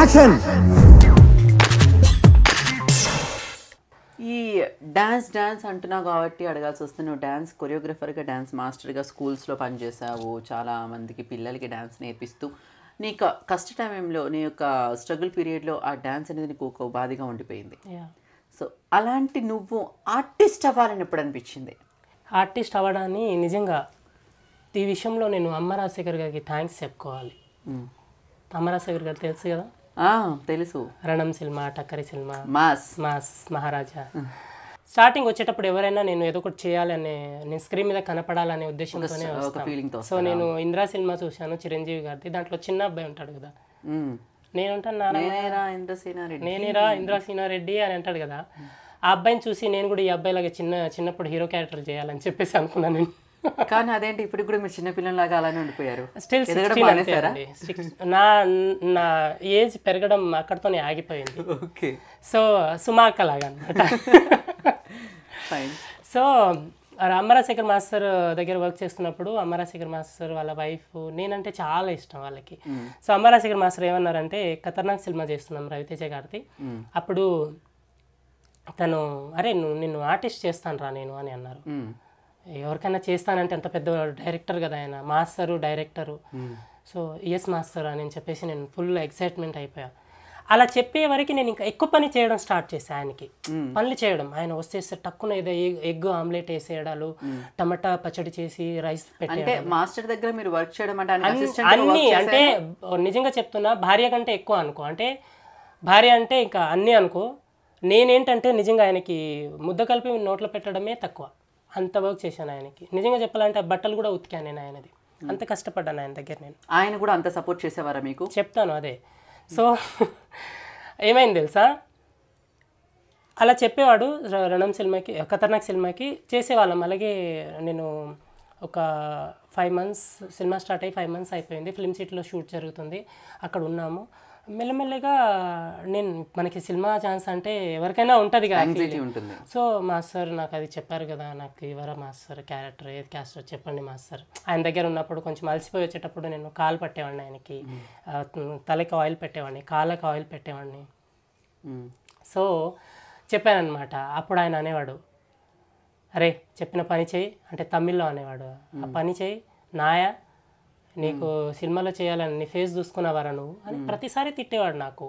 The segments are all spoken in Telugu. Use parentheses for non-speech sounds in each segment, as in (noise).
యాక్షన్ ఈ డ్యాన్స్ డ్యాన్స్ అంటున్నావు కాబట్టి అడగాల్సి వస్తే నువ్వు డ్యాన్స్ కొరియోగ్రఫర్గా డ్యాన్స్ మాస్టర్గా స్కూల్స్లో పనిచేసావు చాలా మందికి పిల్లలకి డ్యాన్స్ నేర్పిస్తూ నీ యొక్క కష్ట టైంలో నీ యొక్క స్ట్రగుల్ పీరియడ్లో ఆ డ్యాన్స్ అనేది నీకు ఒక ఉపాధిగా ఉండిపోయింది సో అలాంటి నువ్వు ఆర్టిస్ట్ అవ్వాలని ఎప్పుడు అనిపించింది ఆర్టిస్ట్ అవ్వడాన్ని నిజంగా ఈ విషయంలో నేను అమ్మ రాజశేఖర్ గారికి థ్యాంక్స్ చెప్పుకోవాలి hmm. అమరాశేఖర్ గారు తెలుసు కదా తెలుసు Ranam cinema Takkari cinema mass mass Maharaja starting వచ్చేటప్పుడు ఎవరైనా నేను ఏదో ఒకటి చేయాలనే నేను స్క్రీన్ మీద కనపడాలనే ఉద్దేశంతోనే సో నేను ఇంద్రా సినిమా చూశాను చిరంజీవి గారిది దాంట్లో చిన్న అబ్బాయి ఉంటాడు కదా నేను నేనేరా సీనారెడ్డి అని అంటాడు కదా ఆ అబ్బాయిని చూసి నేను కూడా ఈ అబ్బాయిలాగా చిన్న చిన్నప్పుడు హీరో క్యారెక్టర్ చేయాలని చెప్పేసి అనుకున్నాను నేను కానీ అదేంటి ఇప్పుడు కూడా మీరు చిన్నపిల్లలాగా అలానే ఉండిపోయారు స్టిల్ నా నా ఏజ్ పెరగడం అక్కడతోనే ఆగిపోయింది ఓకే సో సుమాక లాగా అనమాట సో అమరాశేఖర్ మాస్టర్ దగ్గర వర్క్ చేస్తున్నప్పుడు అమరాశేఖర్ మాస్టర్ వాళ్ళ వైఫ్ నేనంటే చాలా ఇష్టం వాళ్ళకి సో అమరాశేఖర్ మాస్టర్ ఏమన్నారంటే ఖతర్నాక్ సినిమా చేస్తున్నాం రవితేజ గారిది అప్పుడు తను అరే నిన్ను ఆర్టిస్ట్ చేస్తాను రా నేను అని అన్నారు ఎవరికైనా చేస్తానంటే అంత పెద్ద డైరెక్టర్ కదా ఆయన master director so S master అని చెప్పేసి నేను ఫుల్ ఎక్సైట్మెంట్ అయిపోయా అలా చెప్పే వరకు నేను ఇంకా ఎక్కువ పని చేయడం స్టార్ట్ చేశాను ఆయనకి పనులు చేయడం ఆయన వస్తే టక్కున ఏదో ఎగ్ ఆమ్లెట్ వేసేయడాలు టమాటా పచ్చడి చేసి రైస్ పెట్టే మాస్టర్ దగ్గర మీరు వర్క్ చేయడం అన్ని అంటే నిజంగా చెప్తున్నా భార్య కంటే ఎక్కువ అనుకో అంటే భార్య అంటే ఇంకా అన్నీ అనుకో నేనేంటంటే నిజంగా ఆయనకి ముద్ద కలిపి నోట్లో పెట్టడమే తక్కువ అంత వర్క్ చేశాను ఆయనకి నిజంగా చెప్పాలంటే ఆ బట్టలు కూడా ఉతికాను నేను ఆయనది అంత కష్టపడ్డాను ఆయన దగ్గర నేను ఆయన కూడా అంత సపోర్ట్ చేసేవారా మీకు చెప్తాను అదే సో ఏమైంది తెలుసా అలా చెప్పేవాడు రణం సినిమాకి ఖతర్నాక్ సినిమాకి చేసేవాళ్ళం అలాగే నేను ఒక ఫైవ్ మంత్స్ సినిమా స్టార్ట్ అయ్యి ఫైవ్ మంత్స్ అయిపోయింది ఫిల్మ్ సిటీలో షూట్ జరుగుతుంది అక్కడ ఉన్నాము మెల్లమెల్లగా నేను మనకి సినిమా ఛాన్స్ అంటే ఎవరికైనా ఉంటుంది కదా సో మాస్టర్ నాకు అది చెప్పారు కదా నాకు ఇవరా మాస్టర్ క్యారెక్టర్ ఏది క్యాస్టర్ చెప్పండి మాస్టర్ ఆయన దగ్గర ఉన్నప్పుడు కొంచెం అలసిపోయి వచ్చేటప్పుడు నేను కాలు పట్టేవాడిని ఆయనకి hmm. తలకి ఆయిల్ పెట్టేవాడిని కాళ్ళకి ఆయిల్ పెట్టేవాడిని hmm. సో చెప్పానమాట అప్పుడు ఆయన అనేవాడు అరే చెప్పిన పని చేయి అంటే తమిళ్లో అనేవాడు ఆ hmm. పని చేయి నాయా నీకు సినిమాలో చేయాలని నీ ఫేస్ చూసుకున్నావారా నువ్వు అని ప్రతిసారి తిట్టేవాడు నాకు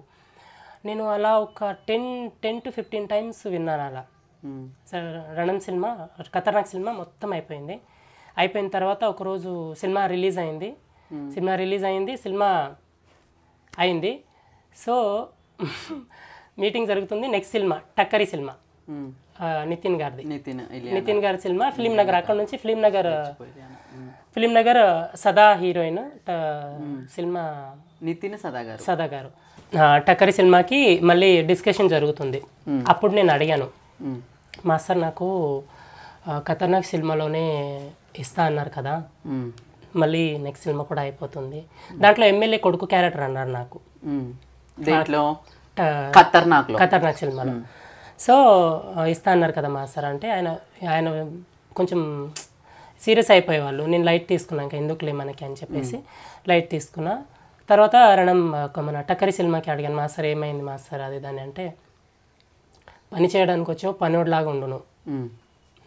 నేను అలా ఒక ten ten to fifteen times విన్నాను అలా రణన్ సినిమా ఖతర్నాక్ సినిమా మొత్తం అయిపోయింది అయిపోయిన తర్వాత ఒకరోజు సినిమా రిలీజ్ అయింది సినిమా రిలీజ్ అయింది సినిమా అయింది సో (laughs) మీటింగ్ జరుగుతుంది next cinema Takkari cinema Nithin గారిది నితిన్ గారి సినిమా ఫిలిం నగర్ అక్కడ నుంచి ఫిలిం నగర్ ఫిలిం నగర్ సదా హీరోయిన్ సినిమా నితిన్ సదా గారు సదా గారు టక్కరి సినిమాకి మళ్ళీ డిస్కషన్ జరుగుతుంది అప్పుడు నేను అడిగాను మాస్టర్ నాకు ఖతర్నాక్ సినిమాలోనే ఇస్తా అన్నారు కదా మళ్ళీ నెక్స్ట్ సినిమా కూడా అయిపోతుంది దాంట్లో ఎమ్మెల్యే కొడుకు క్యారెక్టర్ అన్నారు నాకు దాంట్లో ఖతర్నాక్ ఖతర్నాక్ సినిమాలో సో ఇస్తా అన్నారు కదా మా సార్ అంటే ఆయన ఆయన కొంచెం సీరియస్ అయిపోయేవాళ్ళు నేను లైట్ తీసుకున్నాక ఎందుకులే మనకి అని చెప్పేసి లైట్ తీసుకున్నా తర్వాత రణం మన టక్కరి సినిమాకి అడిగాను మా సార్ ఏమైంది మా సార్ అది దాని అంటే పని చేయడానికి వచ్చావు పనివాడిలాగా ఉండును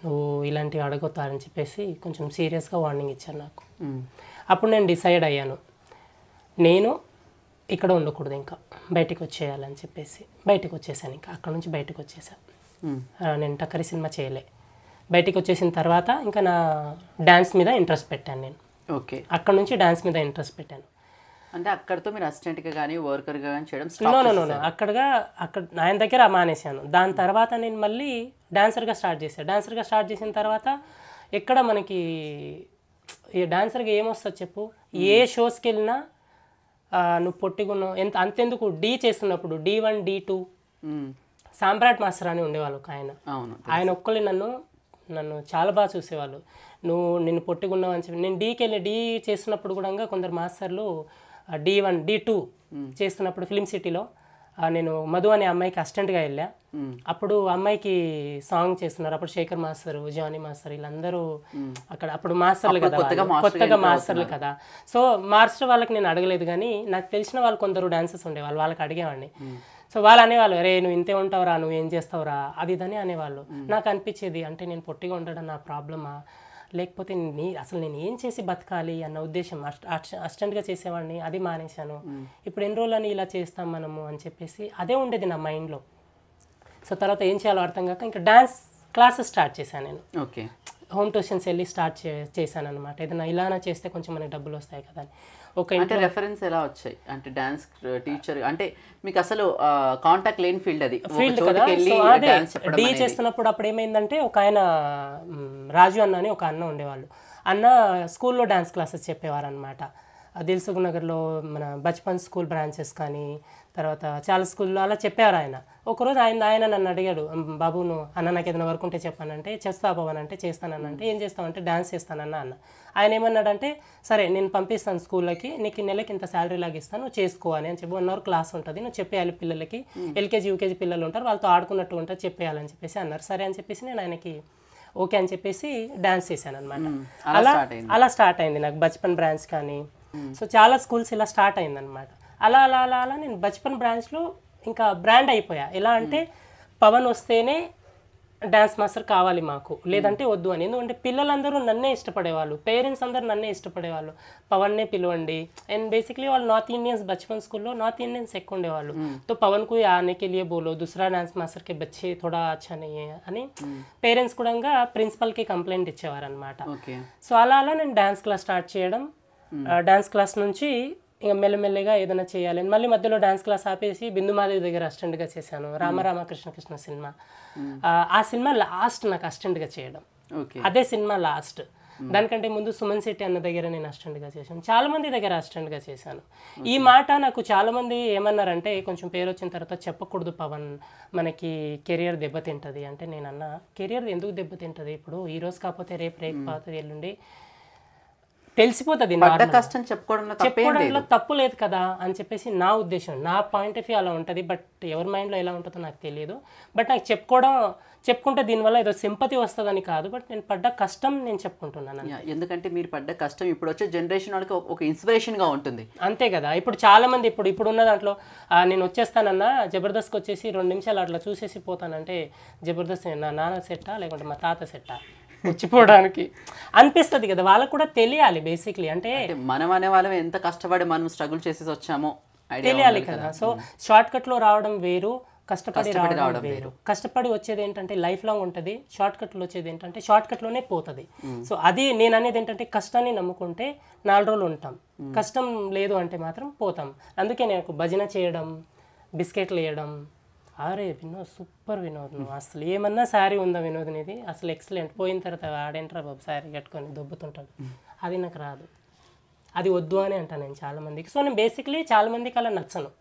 నువ్వు ఇలాంటివి అని చెప్పేసి కొంచెం సీరియస్గా వార్నింగ్ ఇచ్చారు నాకు అప్పుడు నేను డిసైడ్ అయ్యాను నేను ఇక్కడ ఉండకూడదు ఇంకా బయటకు వచ్చేయాలని చెప్పేసి బయటకు వచ్చేసాను ఇంకా అక్కడ నుంచి బయటకు వచ్చేసాను నేను టక్కరి సినిమా చేయలే బయటకు వచ్చేసిన తర్వాత ఇంకా నా డ్యాన్స్ మీద ఇంట్రెస్ట్ పెట్టాను నేను ఓకే అక్కడ నుంచి డ్యాన్స్ మీద ఇంట్రెస్ట్ పెట్టాను అంటే అక్కడతో మీరు అసిస్టెంట్గా కానీ వర్కర్గా కానీ చేయడం నో అక్కడగా అక్కడ ఆయన దగ్గర మానేశాను దాని తర్వాత నేను మళ్ళీ డాన్సర్గా స్టార్ట్ చేశాను డాన్సర్గా స్టార్ట్ చేసిన తర్వాత ఎక్కడ మనకి ఈ డాన్సర్గా ఏమొస్తుంది చెప్పు ఏ షోస్కి వెళ్ళినా నువ్వు పొట్టిగున్నావు ఎంత అంతెందుకు డి చేస్తున్నప్పుడు D one D two Samrat master అని ఉండేవాళ్ళు ఒక ఆయన ఆయన ఒక్కళ్ళే నన్ను నన్ను చాలా బాగా చూసేవాళ్ళు నువ్వు నిన్ను పొట్టుకున్నావు అని చెప్పి నేను డీకి వెళ్ళి డీ చేస్తున్నప్పుడు కూడా కొందరు మాస్టర్లు డి వన్ డి టూ చేస్తున్నప్పుడు ఫిలిం సిటీలో నేను మధు అనే అమ్మాయికి అసిస్టెంట్గా వెళ్ళా అప్పుడు అమ్మాయికి సాంగ్ చేస్తున్నారు అప్పుడు శేఖర్ మాస్టర్ జానీ మాస్టర్ వీళ్ళందరూ అక్కడ అప్పుడు మాస్టర్లు కదా కొత్తగా మాస్టర్లు కదా సో మాస్టర్ వాళ్ళకి నేను అడగలేదు కానీ నాకు తెలిసిన వాళ్ళు కొందరు డాన్సర్స్ ఉండేవాళ్ళు వాళ్ళకి అడిగేవాడిని సో వాళ్ళు అనేవాళ్ళు రే నువ్వు ఇంతే ఉంటావురా నువ్వు ఏం చేస్తావురా అది ఇదని అనేవాళ్ళు నాకు అనిపించేది అంటే నేను పొట్టిగా ఉండడం నా ప్రాబ్లమా లేకపోతే నీ అసలు నేను ఏం చేసి బతకాలి అన్న ఉద్దేశం అస్టెంట్గా చేసేవాడిని అది మానేశాను ఇప్పుడు ఎన్ని రోజులని ఇలా చేస్తాం మనము అని చెప్పేసి అదే ఉండేది నా మైండ్లో సో తర్వాత ఏం చేయాలో అర్థం కాక ఇంకా డ్యాన్స్ క్లాసెస్ స్టార్ట్ చేశాను నేను ఓకే హోమ్ ట్యూషన్స్ వెళ్ళి స్టార్ట్ చే చేశాను అనమాట ఏదైనా ఇలానా చేస్తే కొంచెం మనకి డబ్బులు వస్తాయి కదా అని ఒక అంటే రెఫరెన్స్ ఎలా వచ్చాయి అంటే డాన్స్ టీచర్ uh, అంటే మీకు అసలు కాంటాక్ట్ లేని ఫీల్డ్ అది ఫీల్డ్ కదా అదే డీ చేస్తున్నప్పుడు అప్పుడు ఏమైందంటే ఒక ఆయన రాజు అన్న అని ఒక అన్న ఉండేవాళ్ళు అన్న స్కూల్లో డాన్స్ క్లాసెస్ చెప్పేవారు అనమాట దిల్సుఖ్ నగర్లో మన బచ్పన్ స్కూల్ బ్రాంచెస్ కానీ తర్వాత చాలా స్కూల్లో అలా చెప్పారు ఆయన ఒకరోజు ఆయన ఆయన నన్ను అడిగాడు బాబు నువ్వు అన్న నాకు ఏదైనా వర్క్ ఉంటే చెప్పానంటే చేస్తా అంటే అంటే ఏం చేస్తామంటే డ్యాన్స్ చేస్తానన్న అన్న ఆయన ఏమన్నాడంటే సరే నేను పంపిస్తాను స్కూల్లోకి నీకు నెలకి ఇంత శాలరీ లాగా ఇస్తాను చేసుకో అని అని చెప్పి వన్ అవర్ క్లాస్ ఉంటుంది నువ్వు చెప్పేయాలి పిల్లలకి ఎల్కేజీ యూకేజీ పిల్లలు ఉంటారు వాళ్ళతో ఆడుకున్నట్టు ఉంటారు చెప్పేయాలని చెప్పేసి అన్నారు సరే అని చెప్పేసి నేను ఆయనకి ఓకే అని చెప్పేసి డ్యాన్స్ చేశాను అనమాట అలా అలా స్టార్ట్ అయింది నాకు బచ్పన్ బ్రాంచ్ కానీ సో చాలా స్కూల్స్ ఇలా స్టార్ట్ అయిందనమాట అలా అలా అలా అలా నేను బచ్పన్ బ్రాంచ్లో ఇంకా బ్రాండ్ అయిపోయా ఎలా అంటే పవన్ వస్తేనే డ్యాన్స్ మాస్టర్ కావాలి మాకు లేదంటే వద్దు అని ఎందుకంటే పిల్లలందరూ నన్నే ఇష్టపడేవాళ్ళు పేరెంట్స్ అందరూ నన్నే ఇష్టపడేవాళ్ళు పవన్నే పిలవండి అండ్ బేసిక్లీ వాళ్ళు నార్త్ ఇండియన్స్ బచ్పన్ స్కూల్లో నార్త్ ఇండియన్స్ ఎక్కువ ఉండేవాళ్ళు తో పవన్కు కు ఆనే లియే బోలో దుసరా డాన్స్ మాస్టర్ కే బచ్చే థోడా అచ్చా అని పేరెంట్స్ కూడా ప్రిన్సిపల్కి కంప్లైంట్ ఇచ్చేవారు అనమాట సో అలా అలా నేను డ్యాన్స్ క్లాస్ స్టార్ట్ చేయడం డాన్స్ క్లాస్ నుంచి ఇంకా మెల్లమెల్లగా ఏదైనా చేయాలి మళ్ళీ మధ్యలో డాన్స్ క్లాస్ ఆపేసి బిందుమాదేవి దగ్గర అసిస్టెంట్గా చేశాను Rama Rama hmm. Krishna Krishna cinema hmm. ఆ సినిమా లాస్ట్ నాకు అసిస్టెంట్గా చేయడం అదే సినిమా లాస్ట్ hmm. దానికంటే ముందు సుమన్ శెట్టి అన్న దగ్గర నేను అసిస్టెంట్గా చేశాను చాలా మంది దగ్గర అసిస్టెంట్గా చేశాను ఈ మాట నాకు చాలా మంది ఏమన్నారంటే కొంచెం పేరు వచ్చిన తర్వాత చెప్పకూడదు పవన్ మనకి కెరియర్ దెబ్బతింటుంది అంటే నేను అన్న కెరియర్ ఎందుకు దెబ్బతింటుంది ఇప్పుడు ఈ రోజు కాకపోతే రేపు రేపు పోతుంది ఎల్లుండి తెలిసిపోతుంది కష్టం చెప్పుకోవడంలో తప్పు లేదు కదా అని చెప్పేసి నా ఉద్దేశం నా పాయింట్ ఆఫ్ వ్యూ అలా ఉంటుంది బట్ ఎవరి మైండ్లో ఎలా ఉంటుందో నాకు తెలియదు బట్ నాకు చెప్పుకోవడం చెప్పుకుంటే దీనివల్ల ఏదో సింపతి వస్తుందని కాదు బట్ నేను పడ్డ కష్టం నేను చెప్పుకుంటున్నాను ఎందుకంటే మీరు పడ్డ కష్టం ఇప్పుడు వచ్చే జనరేషన్ వాళ్ళకి ఒక ఇన్స్పిరేషన్గా ఉంటుంది అంతే కదా ఇప్పుడు చాలామంది ఇప్పుడు ఇప్పుడు ఉన్న దాంట్లో నేను వచ్చేస్తానన్నా జబర్దస్త్కి వచ్చేసి రెండు నిమిషాలు అట్లా చూసేసి పోతానంటే జబర్దస్త్ నా నాన్న సెట్టా లేకుంటే మా తాత సెట్టా పుచ్చిపోవడానికి అనిపిస్తుంది కదా వాళ్ళకు కూడా తెలియాలి బేసిక్లీ అంటే మనం అనే వాళ్ళం ఎంత కష్టపడి మనం స్ట్రగుల్ చేసి వచ్చామో తెలియాలి కదా సో షార్ట్ లో రావడం వేరు కష్టపడి రావడం వేరు కష్టపడి వచ్చేది ఏంటంటే లైఫ్ లాంగ్ ఉంటుంది షార్ట్ లో వచ్చేది ఏంటంటే షార్ట్ లోనే పోతుంది సో అది నేను అనేది ఏంటంటే కష్టాన్ని నమ్ముకుంటే నాలుగు రోజులు ఉంటాం కష్టం లేదు అంటే మాత్రం పోతాం అందుకే నేను భజన చేయడం బిస్కెట్లు వేయడం ఆరే వినోద్ సూపర్ వినోద్ నువ్వు అసలు ఏమన్నా శారీ ఉందా వినోద్ నీది అసలు ఎక్సలెంట్ పోయిన తర్వాత ఆడేంట్రా బాబు శారీ కట్టుకొని దొబ్బుతుంటాడు అది నాకు రాదు అది వద్దు అని అంటాను నేను చాలామందికి సో నేను బేసిక్లీ చాలామందికి అలా నచ్చను